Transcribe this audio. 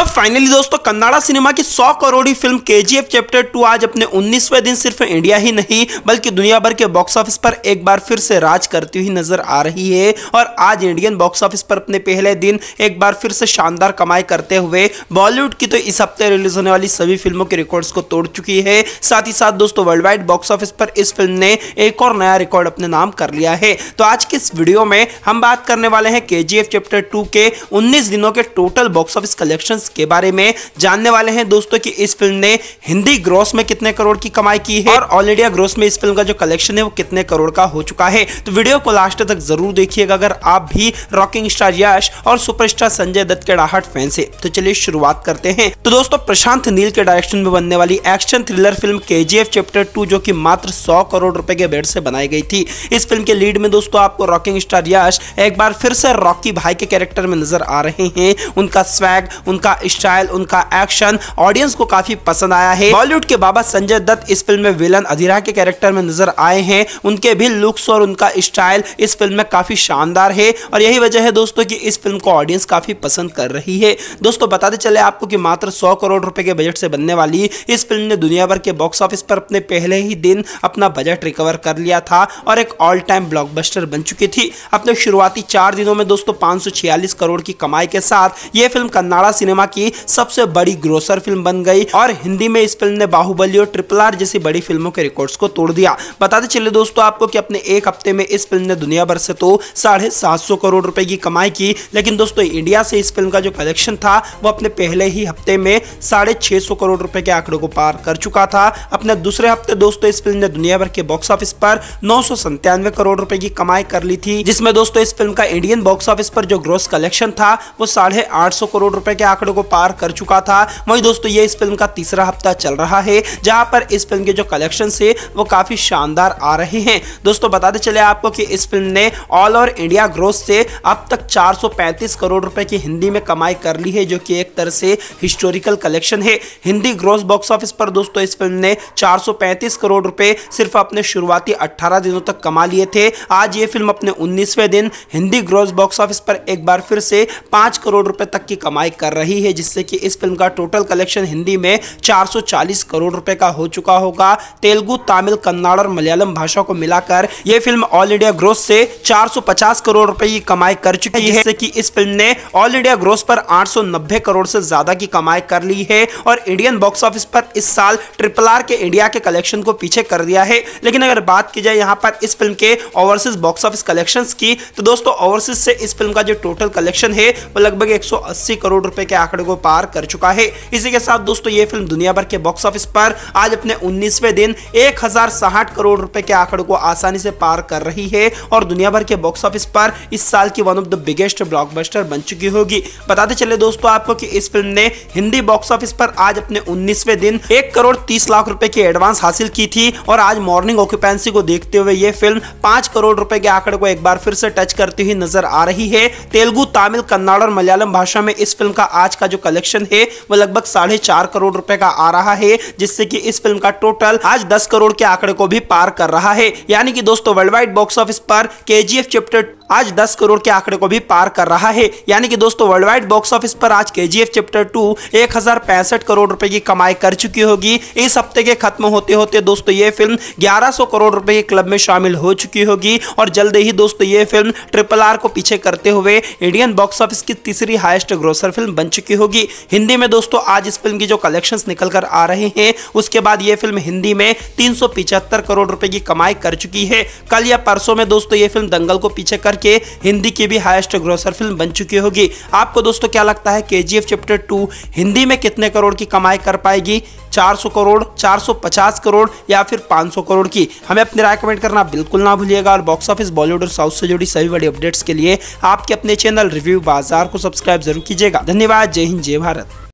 तो फाइनली दोस्तों कन्नाड़ा सिनेमा की 100 करोड़ी फिल्म के चैप्टर 2 आज अपने 19वें दिन सिर्फ इंडिया ही नहीं बल्कि दुनिया भर के बॉक्स ऑफिस पर एक बार फिर से राज करती हुई नजर आ रही है और आज इंडियन बॉक्स ऑफिस पर अपने पहले दिन एक बार फिर से शानदार कमाई करते हुए बॉलीवुड की तो इस हफ्ते रिलीज होने वाली सभी फिल्मों के रिकॉर्ड्स को तोड़ चुकी है साथ ही साथ दोस्तों वर्ल्ड वाइड बॉक्स ऑफिस पर इस फिल्म ने एक और नया रिकॉर्ड अपने नाम कर लिया है तो आज की इस वीडियो में हम बात करने वाले हैं के चैप्टर टू के उन्नीस दिनों के टोटल बॉक्स ऑफिस कलेक्शन के बारे में जानने वाले हैं दोस्तों कि इस फिल्म ने हिंदी ग्रोस में कितने करोड़ की कमाई की है और ऑल इंडिया ग्रोस में इस फिल्म का जो कलेक्शन है वो कितने करोड़ का हो चुका है तो वीडियो को लास्ट तक जरूर देखिएगा अगर आप भी रॉकिंग स्टार यश और सुपरस्टार संजय दत्त के डाहट फैंस है तो चलिए शुरुआत करते हैं तो दोस्तों प्रशांत नील के डायरेक्शन में बनने वाली एक्शन थ्रिलर फिल्म के चैप्टर टू जो की मात्र सौ करोड़ रुपए के बेड से बनाई गई थी इस फिल्म के लीड में दोस्तों आपको रॉकिंग स्टार यश एक बार फिर से रॉकी भाई के कैरेक्टर में नजर आ रहे हैं उनका स्वैग उनका स्टाइल उनका एक्शन ऑडियंस को काफी पसंद आया है बॉलीवुड के बाबा संजय दत्त इस फिल्म में विलन अधीरा के कैरेक्टर में नजर आए हैं उनके भी लुक्स और उनका स्टाइल इस फिल्म में काफी शानदार है और यही वजह है दोस्तों की इस फिल्म को ऑडियंस काफी पसंद कर रही है दोस्तों बताते चले आपको की मात्र सौ करोड़ रुपए के बजट से बनने वाली इस फिल्म ने दुनिया भर के बॉक्स ऑफिस पर अपने पहले ही दिन अपना बजट रिकवर कर लिया था और एक ऑल टाइम ब्लॉकबस्टर बन चुकी थी अपने शुरुआती चार दिनों में दोस्तों 546 करोड़ की कमाई के साथ यह फिल्म कन्नाड़ा सिनेमा की सबसे बड़ी ग्रोसर फिल्म बन गई और हिंदी में इस फिल्म ने बाहुबली और ट्रिपल आर जैसी बड़ी फिल्मों के रिकॉर्ड को तोड़ दिया बताते चले दोस्तों आपको कि अपने एक हफ्ते में इस फिल्म ने दुनिया भर से तो साढ़े सात सौ करोड़ रुपए की कमाई की लेकिन दोस्तों इंडिया से इस फिल्म का जो कलेक्शन था वो अपने पहले ही हफ्ते में साढ़े छह सौ करोड़ रुपए के आंकड़े को पार कर चुका था अपने दूसरे हफ्ते दोस्तों इस फिल्म ने दुनिया भर के बॉक्स ऑफिस पर नौ सौ करोड़ रुपए की कमाई कर ली थी जिसमें दोस्तों इस फिल्म का इंडियन बॉक्स ऑफिस पर जो ग्रोस कलेक्शन था वो साढ़े आठ सौ करोड़ रुपए के आंकड़े करोड़ को पार कर चुका था वही दोस्तों ये इस फिल्म का तीसरा हफ्ता चल रहा है जहां पर इस फिल्म के जो कलेक्शन है वो काफी शानदार आ रहे हैं दोस्तों बताते चले आपको कि इस फिल्म ने ऑल ओवर इंडिया ग्रोथ से अब तक 435 करोड़ रुपए की हिंदी में कमाई कर ली है जो कि एक तरह से हिस्टोरिकल कलेक्शन है हिंदी ग्रोस बॉक्स ऑफिस पर दोस्तों इस फिल्म ने 435 करोड़ रुपए सिर्फ अपने शुरुआती 18 दिनों तक कमा लिए थे आज ये फिल्म अपने 19वें दिन हिंदी ग्रोस बॉक्स ऑफिस पर एक बार फिर से 5 करोड़ रुपए तक की कमाई कर रही रही है जिससे कि इस फिल्म का टोटल कलेक्शन हिंदी में 440 करोड़ रुपए का हो चुका होगा तेलुगु तमिल कन्नड़ और मलयालम भाषा को मिलाकर यह फिल्म ऑल इंडिया ग्रोथ से 450 करोड़ रुपए की कमाई कर चुकी है जिससे कि इस फिल्म ने ऑल इंडिया ग्रोथ पर आठ करोड़ से ज्यादा की कमाई कर ली है और इंडियन बॉक्स ऑफिस पर इस साल ट्रिपल आर के इंडिया के कलेक्शन को पीछे कर दिया है लेकिन अगर बात की जाए यहाँ पर इस फिल्म के ओवरसीज बॉक्स ऑफिस कलेक्शन की तो दोस्तों ओवरसीज से इस फिल्म का जो टोटल कलेक्शन है वो लगभग 180 करोड़ रुपए के आंकड़े को पार कर चुका है इसी के साथ दोस्तों ये फिल्म दुनिया भर के बॉक्स ऑफिस पर आज अपने उन्नीसवें दिन एक करोड़ रुपए के आंकड़े को आसानी से पार कर रही है और दुनिया भर के बॉक्स ऑफिस पर इस साल की one of the biggest blockbuster बन चुकी होगी बताते चले दोस्तों आपको कि इस फिल्म ने हिंदी बॉक्स ऑफिस पर आज अपने उन्नीसवे दिन एक करोड़ तीस लाख रुपए की एडवांस हासिल की थी और आज मॉर्निंग ऑक्यूपेंसी को देखते हुए यह फिल्म पांच करोड़ रुपए के आंकड़े को एक बार फिर से टच करती हुई नजर आ रही है तेलुगु तमिल कन्नड़ और मलयालम भाषा में इस फिल्म का आज का जो कलेक्शन है वो लगभग साढ़े चार करोड़ रुपए का आ रहा है जिससे कि इस फिल्म का टोटल आज दस करोड़ के आंकड़े को भी पार कर रहा है यानी कि दोस्तों वर्ल्ड वाइड बॉक्स ऑफिस पर के चैप्टर आज 10 करोड़ के आंकड़े को भी पार कर रहा है यानी कि दोस्तों वर्ल्ड वाइड बॉक्स ऑफिस पर आज के चैप्टर टू एक करोड़ रुपए की कमाई कर चुकी होगी इस हफ्ते के खत्म होते होते दोस्तों ये फिल्म 1100 करोड़ रुपए के क्लब में शामिल हो चुकी होगी और जल्द ही दोस्तों ये फिल्म ट्रिपल आर को पीछे करते हुए इंडियन बॉक्स ऑफिस की तीसरी हाइस्ट ग्रोसर फिल्म बन चुकी चुकी होगी हिंदी में दोस्तों आज इस फिल्म की जो कलेक्शंस निकल कर आ रहे हैं उसके बाद ये फिल्म हिंदी में तीन करोड़ रुपए की कमाई कर चुकी है कल या परसों में दोस्तों ये फिल्म दंगल को पीछे करके हिंदी की भी हाइस्ट ग्रोसर फिल्म बन चुकी होगी आपको दोस्तों क्या लगता है के चैप्टर टू हिंदी में कितने करोड़ की कमाई कर पाएगी 400 करोड़ 450 करोड़ या फिर 500 करोड़ की हमें अपनी राय कमेंट करना बिल्कुल ना भूलिएगा और बॉक्स ऑफिस बॉलीवुड और साउथ से जुड़ी सभी बड़ी अपडेट्स के लिए आपके अपने चैनल रिव्यू बाजार को सब्सक्राइब जरूर कीजिएगा धन्यवाद जय हिंद जय भारत